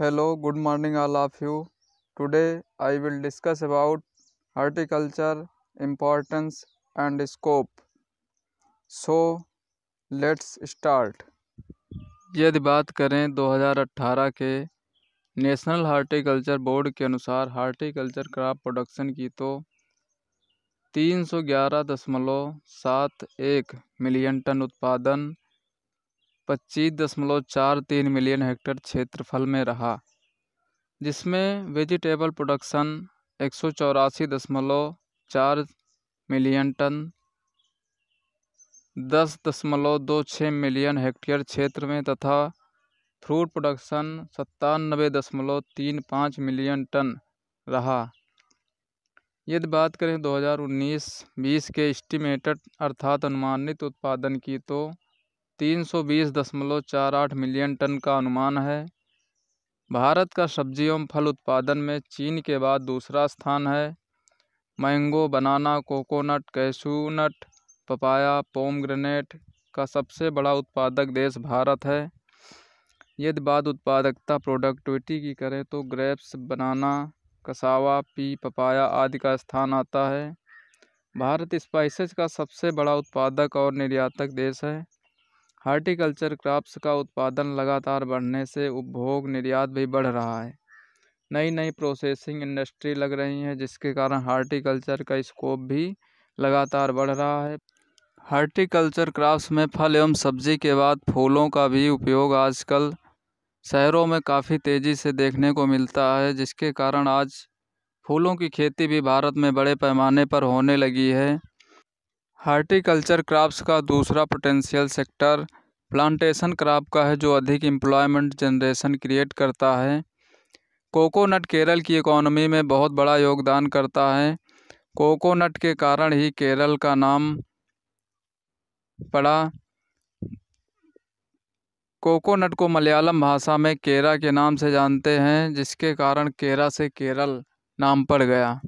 hello good morning all of you today I will discuss about horticulture importance and scope so let's start यदि बात करें 2018 के national horticulture board के अनुसार horticulture crop production की तो तीन सौ ग्यारह दशमलव सात एक मिलियन टन उत्पादन पच्चीस दशमलव चार तीन मिलियन हेक्टेयर क्षेत्रफल में रहा जिसमें वेजिटेबल प्रोडक्शन एक सौ चौरासी दशमलव चार मिलियन टन दस दशमलव दो छः मिलियन हेक्टेयर क्षेत्र में तथा फ्रूट प्रोडक्शन सत्तानबे दशमलव तीन पाँच मिलियन टन रहा यदि बात करें 2019-20 के एस्टिमेटेड अर्थात अनुमानित उत्पादन की तो तीन सौ बीस दशमलव चार आठ मिलियन टन का अनुमान है भारत का सब्जी एवं फल उत्पादन में चीन के बाद दूसरा स्थान है mango banana coconut cashew nut papaya pomegranate का सबसे बड़ा उत्पादक देश भारत है यदि बात उत्पादकता प्रोडक्टिविटी की करें तो ग्रेप्स बनाना कसावा पी पपाया आदि का स्थान आता है भारत स्पाइसेस का सबसे बड़ा उत्पादक और निर्यातक देश है हार्टिकल्चर क्रॉप्स का उत्पादन लगातार बढ़ने से उपभोग निर्यात भी बढ़ रहा है नई नई प्रोसेसिंग इंडस्ट्री लग रही है जिसके कारण हार्टिकल्चर का स्कोप भी लगातार बढ़ रहा है हार्टिकल्चर क्राफ्ट में फल एवं सब्जी के बाद फूलों का भी उपयोग आजकल शहरों में काफ़ी तेज़ी से देखने को मिलता है जिसके कारण आज फूलों की खेती भी भारत में बड़े पैमाने पर होने लगी है हार्टिकल्चर क्रॉप्स का दूसरा पोटेंशियल सेक्टर प्लांटेशन क्रॉप का है जो अधिक एम्प्लॉयमेंट जनरेशन क्रिएट करता है कोकोनट केरल की इकोनॉमी में बहुत बड़ा योगदान करता है कोकोनट के कारण ही केरल का नाम पड़ा कोकोनट को मलयालम भाषा में केरा के नाम से जानते हैं जिसके कारण केरा से केरल नाम पड़ गया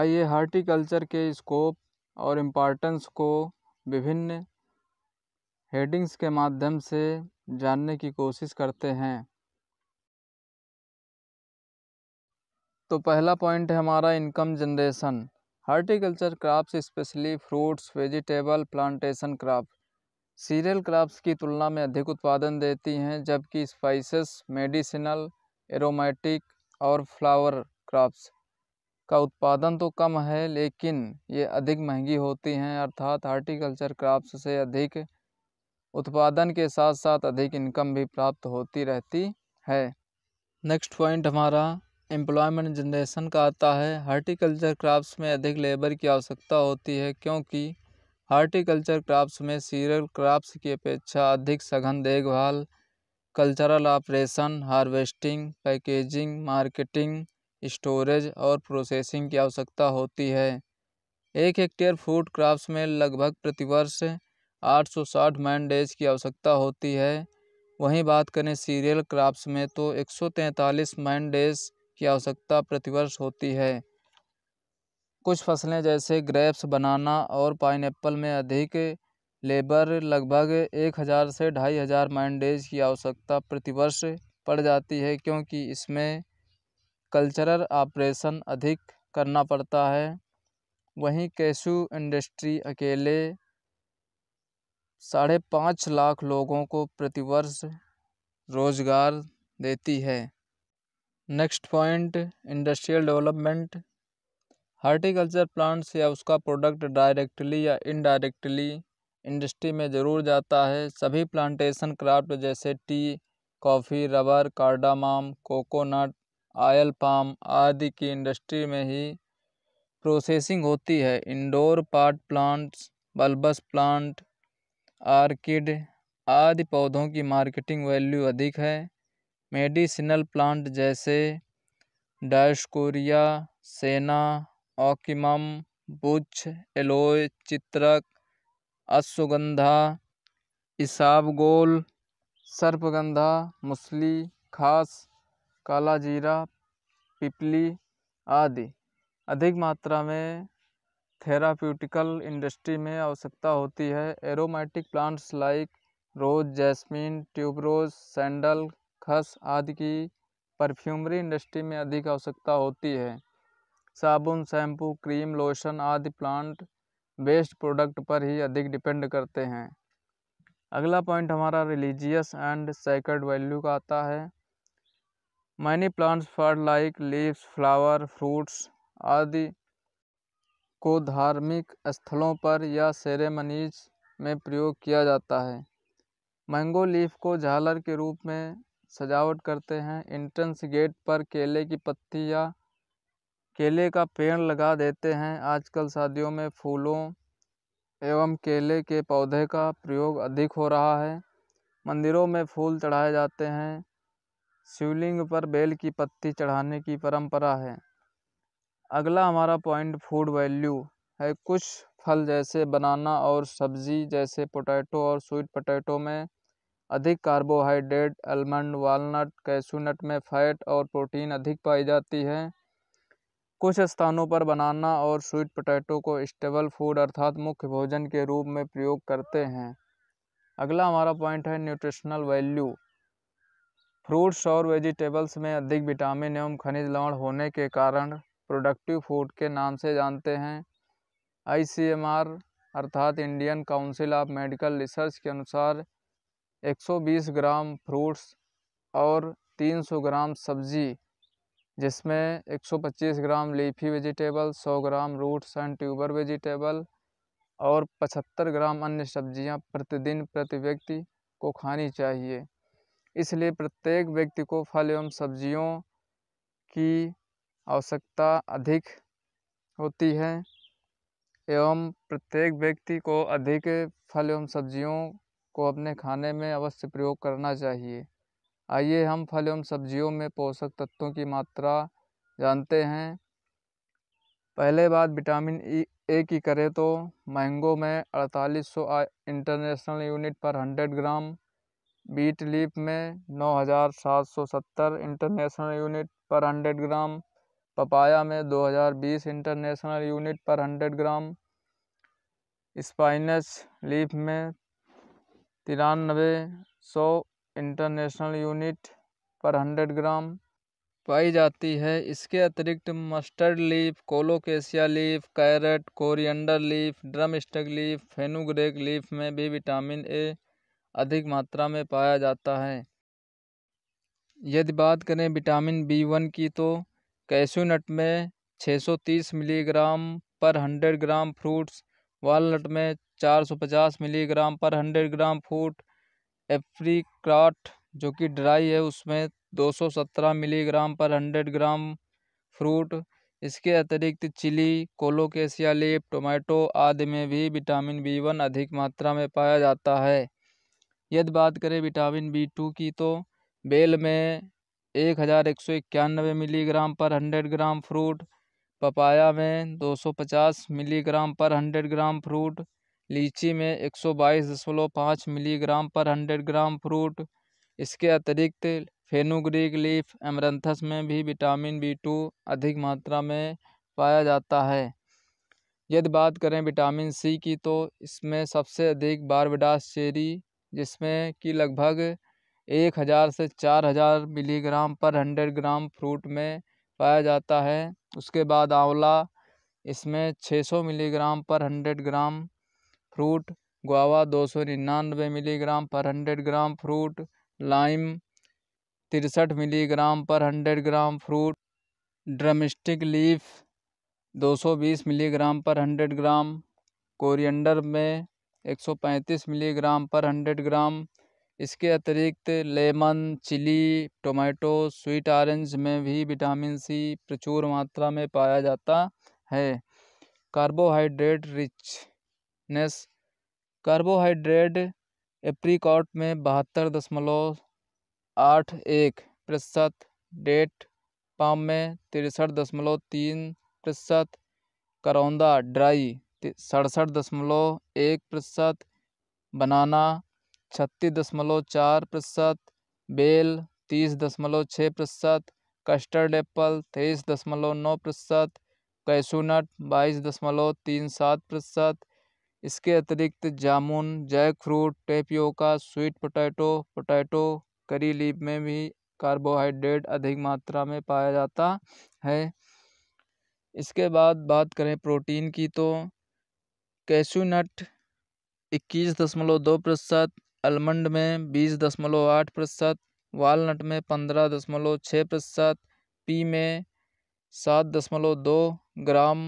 आइए हार्टिकल्चर के स्कोप और इम्पॉर्टेंस को विभिन्न हेडिंग्स के माध्यम से जानने की कोशिश करते हैं तो पहला पॉइंट है हमारा income generation horticulture crops specially fruits vegetable plantation crop cereal crops की तुलना में अधिक उत्पादन देती हैं जबकि स्पाइसेस मेडिसिनल एरोमेटिक और फ्लावर क्रॉप्स का उत्पादन तो कम है लेकिन ये अधिक महंगी होती हैं अर्थात हार्टिकल्चर क्रॉप्स से अधिक उत्पादन के साथ साथ अधिक इनकम भी प्राप्त होती रहती है नेक्स्ट पॉइंट हमारा एम्प्लॉयमेंट जनरेशन का आता है हार्टिकल्चर क्रॉप्स में अधिक लेबर की आवश्यकता होती है क्योंकि हार्टिकल्चर क्रॉप्स में सीरियल क्रॉप्स की अपेक्षा अधिक सघन देखभाल cultural operation harvesting packaging marketing storage और प्रोसेसिंग की आवश्यकता होती है एक हेक्टेयर फूड क्रॉप्स में लगभग प्रतिवर्ष 860 मैन डेज की आवश्यकता होती है वहीं बात करें सीरियल क्रॉप्स में तो 143 मैन डेज की आवश्यकता प्रतिवर्ष होती है कुछ फसलें जैसे ग्रेप्स बनाना और पाइनएप्पल में अधिक लेबर लगभग एक हज़ार से ढाई हज़ार मैन डेज की आवश्यकता प्रतिवर्ष पड़ जाती है क्योंकि इसमें कल्चरल ऑपरेशन अधिक करना पड़ता है वहीं कैशू इंडस्ट्री अकेले साढ़े पाँच लाख लोगों को प्रतिवर्ष रोज़गार देती है next point industrial development horticulture plants या उसका प्रोडक्ट डायरेक्टली या इनडायरेक्टली इंडस्ट्री में ज़रूर जाता है सभी प्लांटेशन क्राफ्ट जैसे tea coffee rubber cardamom coconut oil palm आदि की इंडस्ट्री में ही प्रोसेसिंग होती है indoor pot plants bulbous plant orchid आदि पौधों की मार्केटिंग वैल्यू अधिक है मेडिसिनल प्लांट जैसे डायस्कोरिया सेना ऑकिमम बुच्छ एलोय चित्रक अश्वगंधा इसाबगोल सर्पगंधा मुसली खास काला जीरा पिपली आदि अधिक मात्रा में थेराप्यूटिकल इंडस्ट्री में आवश्यकता होती है aromatic plants like rose jasmine tuberose sandal खस आदि की परफ्यूमरी इंडस्ट्री में अधिक आवश्यकता होती है साबुन शैम्पू क्रीम लोशन आदि प्लांट बेस्ड प्रोडक्ट पर ही अधिक डिपेंड करते हैं अगला पॉइंट हमारा रिलीजियस एंड सेकर्ड वैल्यू का आता है many plants for like leaves flower fruits आदि को धार्मिक स्थलों पर या सेरेमनीज में प्रयोग किया जाता है मैंगो लीफ को झालर के रूप में सजावट करते हैं इंट्रेंस गेट पर केले की पत्ती या केले का पेड़ लगा देते हैं आजकल शादियों में फूलों एवं केले के पौधे का प्रयोग अधिक हो रहा है मंदिरों में फूल चढ़ाए जाते हैं शिवलिंग पर बेल की पत्ती चढ़ाने की परंपरा है अगला हमारा पॉइंट फूड वैल्यू है कुछ फल जैसे बनाना और सब्जी जैसे पोटैटो और स्वीट पोटैटो में अधिक कार्बोहाइड्रेट आलमंड वालनट कैसूनट में फैट और प्रोटीन अधिक पाई जाती है कुछ स्थानों पर बनाना और स्वीट पोटैटो को स्टेबल फूड अर्थात मुख्य भोजन के रूप में प्रयोग करते हैं अगला हमारा पॉइंट है न्यूट्रिशनल वैल्यू फ्रूट्स और वेजिटेबल्स में अधिक विटामिन एवं खनिज लवण होने के कारण प्रोडक्टिव फूड के नाम से जानते हैं आई सी एम आर अर्थात Indian council of medical research के अनुसार 120 ग्राम फ्रूट्स और 300 ग्राम सब्जी जिसमें 125 gram leafy vegetable 100 gram roots and tuber vegetable और 75 ग्राम अन्य सब्जियां प्रतिदिन प्रति व्यक्ति को खानी चाहिए इसलिए प्रत्येक व्यक्ति को फल एवं सब्जियों की आवश्यकता अधिक होती है एवं प्रत्येक व्यक्ति को अधिक फल एवं सब्जियों को अपने खाने में अवश्य प्रयोग करना चाहिए आइए हम फल एवं सब्जियों में पोषक तत्वों की मात्रा जानते हैं पहले बात विटामिन ई ए की करें तो मैंगो में अड़तालीस सौ इंटरनेशनल यूनिट पर हंड्रेड ग्राम बीट लीप में नौ हज़ार सात सौ सत्तर इंटरनेशनल यूनिट पर हंड्रेड ग्राम पपाया में दो हज़ार बीस इंटरनेशनल यूनिट पर हंड्रेड ग्राम स्पाइनस लीप में तिरानवे सौ इंटरनेशनल यूनिट पर हंड्रेड ग्राम पाई जाती है इसके अतिरिक्त mustard leaf colocasia leaf carrot coriander leaf drumstick leaf fenugreek leaf में भी विटामिन ए अधिक मात्रा में पाया जाता है यदि बात करें विटामिन बी वन की तो कैश्यू नट में 630 मिलीग्राम पर 100 ग्राम फ्रूट्स वालनट में 450 मिलीग्राम पर 100 ग्राम फ्रूट एप्रीक्राट जो कि ड्राई है उसमें 217 मिलीग्राम पर 100 ग्राम फ्रूट इसके अतिरिक्त चिली कोलोकेशिया लीप टोमेटो आदि में भी विटामिन बी वन अधिक मात्रा में पाया जाता है यदि बात करें विटामिन बी टू की तो बेल में एक हज़ार एक सौ इक्यानवे मिलीग्राम पर हंड्रेड ग्राम फ्रूट पपाया में दो सौ पचास मिलीग्राम पर हंड्रेड ग्राम फ्रूट लीची में एक सौ बाईस दशमलव पाँच मिलीग्राम पर हंड्रेड ग्राम फ्रूट इसके अतिरिक्त फेनुग्रीक लीफ एमरंथस में भी विटामिन बी टू अधिक मात्रा में पाया जाता है यदि बात करें विटामिन सी की तो इसमें सबसे अधिक बारबडास चेरी जिसमें कि लगभग एक हज़ार से चार हज़ार मिलीग्राम पर हंड्रेड ग्राम फ्रूट में पाया जाता है उसके बाद आंवला इसमें छः सौ मिलीग्राम पर हंड्रेड ग्राम फ्रूट गुआवा दो सौ निन्यानवे मिलीग्राम पर हंड्रेड ग्राम फ्रूट लाइम तिरसठ मिलीग्राम पर hundred gram fruit drumstick leaf दो सौ बीस मिलीग्राम पर हंड्रेड ग्राम कोरिएंडर में एक सौ पैंतीस मिलीग्राम पर हंड्रेड ग्राम इसके अतिरिक्त lemon chilli tomato sweet orange में भी विटामिन सी प्रचुर मात्रा में पाया जाता है कार्बोहाइड्रेट रिचनेस कार्बोहाइड्रेट एप्रीकॉट में बहत्तर दशमलव आठ एक प्रतिशत डेट पाम में तिरसठ दशमलव तीन प्रतिशत करौंदा ड्राई सड़सठ दशमलव एक प्रतिशत बनाना छत्तीस दशमलव चार प्रतिशत बेल तीस दशमलव छः प्रतिशत कस्टर्ड एप्पल तेईस दशमलव नौ प्रतिशत कैसूनट बाईस दशमलव तीन सात प्रतिशत इसके अतिरिक्त जामुन jackfruit tapioca sweet potato potato curry leaf में भी कार्बोहाइड्रेट अधिक मात्रा में पाया जाता है इसके बाद बात करें प्रोटीन की तो कैश्यू नट इक्कीस दशमलव दो प्रतिशत अलमंड में बीस दशमलव आठ प्रतिशत वालनट में पंद्रह दशमलव छः प्रतिशत पी में सात दशमलव दो ग्राम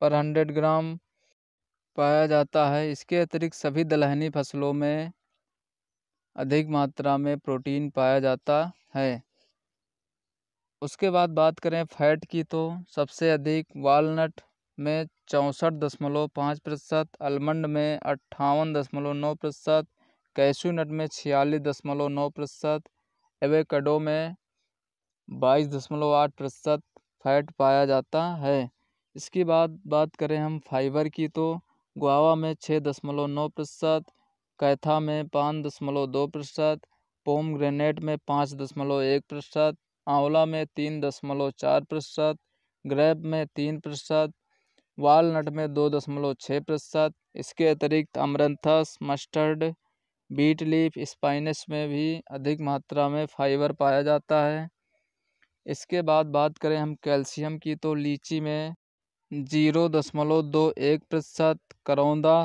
पर हंड्रेड ग्राम पाया जाता है इसके अतिरिक्त सभी दलहनी फसलों में अधिक मात्रा में प्रोटीन पाया जाता है उसके बाद बात करें फैट की तो सबसे अधिक वालनट में चौंसठ दशमलव पाँच प्रतिशत अलमंड में अट्ठावन दशमलव नौ प्रतिशत कैशूनट में छियालीस दशमलव नौ प्रतिशत एवेकडो में बाईस दशमलव आठ प्रतिशत फैट पाया जाता है इसके बाद बात करें हम फाइबर की तो गुआवा में छः दशमलव नौ प्रतिशत कैथा में पाँच दशमलव दो प्रतिशत पोम ग्रेनेट में पाँच दशमलव एक प्रतिशत आंवला में तीन दशमलव चार प्रतिशत ग्रैप में तीन प्रतिशत वालनट में दो दशमलव छः प्रतिशत इसके अतिरिक्त amaranthus mustard beet leaf spinach में भी अधिक मात्रा में फाइबर पाया जाता है इसके बाद बात करें हम कैल्शियम की तो लीची में जीरो दशमलव दो एक प्रतिशत करौंदा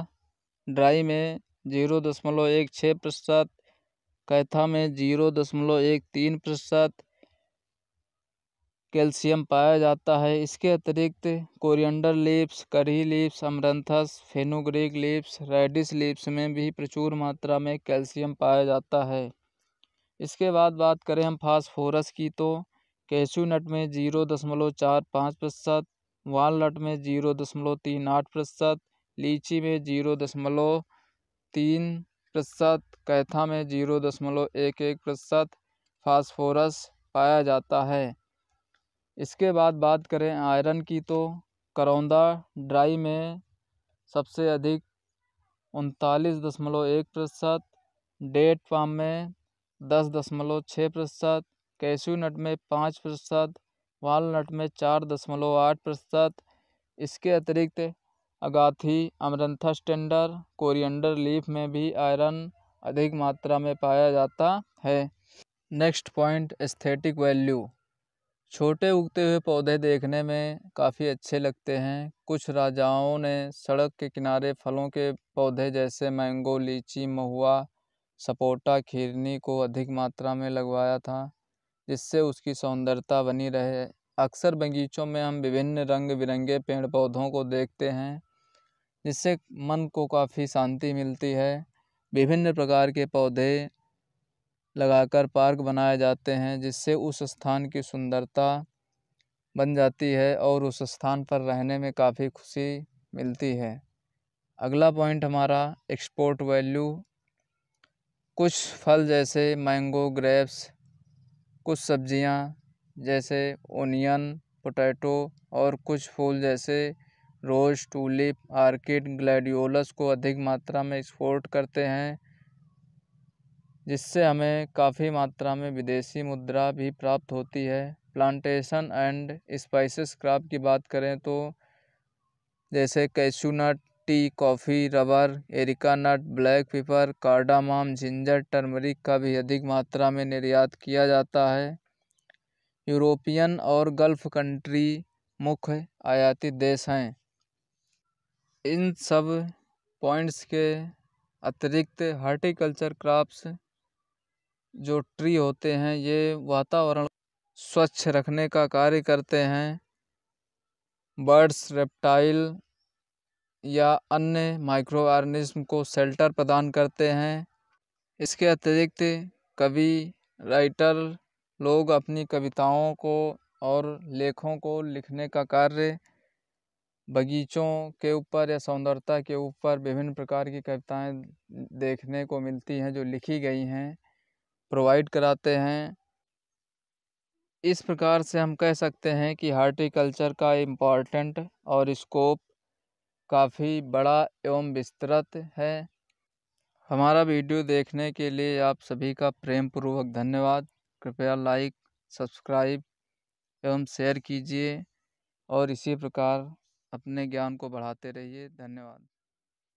ड्राई में जीरो दशमलव एक छः प्रतिशत कैथा में जीरो दशमलव एक तीन प्रतिशत कैल्शियम पाया जाता है इसके अतिरिक्त coriander leaves curry leaves amaranthus fenugreek leaves radish leaves में भी प्रचुर मात्रा में कैल्शियम पाया जाता है इसके बाद बात करें हम फास्फोरस की तो कैशू नट में जीरो दशमलव चार पाँच प्रतिशत वालनट में जीरो दशमलव तीन आठ प्रतिशत लीची में जीरो दशमलव तीन प्रतिशत कैथा में जीरो दशमलव एक एक प्रतिशत फास्फोरस पाया जाता है इसके बाद बात करें आयरन की तो करौंदा ड्राई में सबसे अधिक उनतालीस दशमलव एक प्रतिशत डेट पाम में दस दशमलव छः प्रतिशत कैश्यू नट में पाँच प्रतिशत वालनट में चार दशमलव आठ प्रतिशत इसके अतिरिक्त अगाथी अमरंथा स्टैंडर कोरिएंडर लीफ में भी आयरन अधिक मात्रा में पाया जाता है नेक्स्ट पॉइंट एस्थेटिक वैल्यू छोटे उगते हुए पौधे देखने में काफ़ी अच्छे लगते हैं कुछ राजाओं ने सड़क के किनारे फलों के पौधे जैसे मैंगो लीची महुआ सपोटा खीरनी को अधिक मात्रा में लगवाया था जिससे उसकी सौंदर्यता बनी रहे अक्सर बगीचों में हम विभिन्न रंग बिरंगे पेड़ पौधों को देखते हैं जिससे मन को काफ़ी शांति मिलती है विभिन्न प्रकार के पौधे लगाकर पार्क बनाए जाते हैं जिससे उस स्थान की सुंदरता बन जाती है और उस स्थान पर रहने में काफ़ी खुशी मिलती है अगला पॉइंट हमारा एक्सपोर्ट वैल्यू कुछ फल जैसे मैंगो ग्रेप्स कुछ सब्जियां जैसे ओनियन पोटैटो और कुछ फूल जैसे रोज़ टूलिप आर्किड ग्लैडियोलस को अधिक मात्रा में एक्सपोर्ट करते हैं जिससे हमें काफ़ी मात्रा में विदेशी मुद्रा भी प्राप्त होती है प्लांटेशन एंड स्पाइसेस क्राप की बात करें तो जैसे cashew nut tea coffee rubber areca nut black pepper cardamom ginger turmeric का भी अधिक मात्रा में निर्यात किया जाता है यूरोपियन और गल्फ़ कंट्री मुख्य आयाती देश हैं इन सब पॉइंट्स के अतिरिक्त हार्टिकल्चर क्रॉप्स जो ट्री होते हैं ये वातावरण स्वच्छ रखने का कार्य करते हैं बर्ड्स रेप्टाइल या अन्य माइक्रो ऑर्गेनिज्म को शेल्टर प्रदान करते हैं इसके अतिरिक्त कवि राइटर लोग अपनी कविताओं को और लेखों को लिखने का कार्य बगीचों के ऊपर या सौंदर्यता के ऊपर विभिन्न प्रकार की कविताएं देखने को मिलती हैं जो लिखी गई हैं प्रोवाइड कराते हैं इस प्रकार से हम कह सकते हैं कि हार्टिकल्चर का इम्पॉर्टेंट और स्कोप काफ़ी बड़ा एवं विस्तृत है हमारा वीडियो देखने के लिए आप सभी का प्रेम पूर्वक धन्यवाद कृपया लाइक सब्सक्राइब एवं शेयर कीजिए और इसी प्रकार अपने ज्ञान को बढ़ाते रहिए धन्यवाद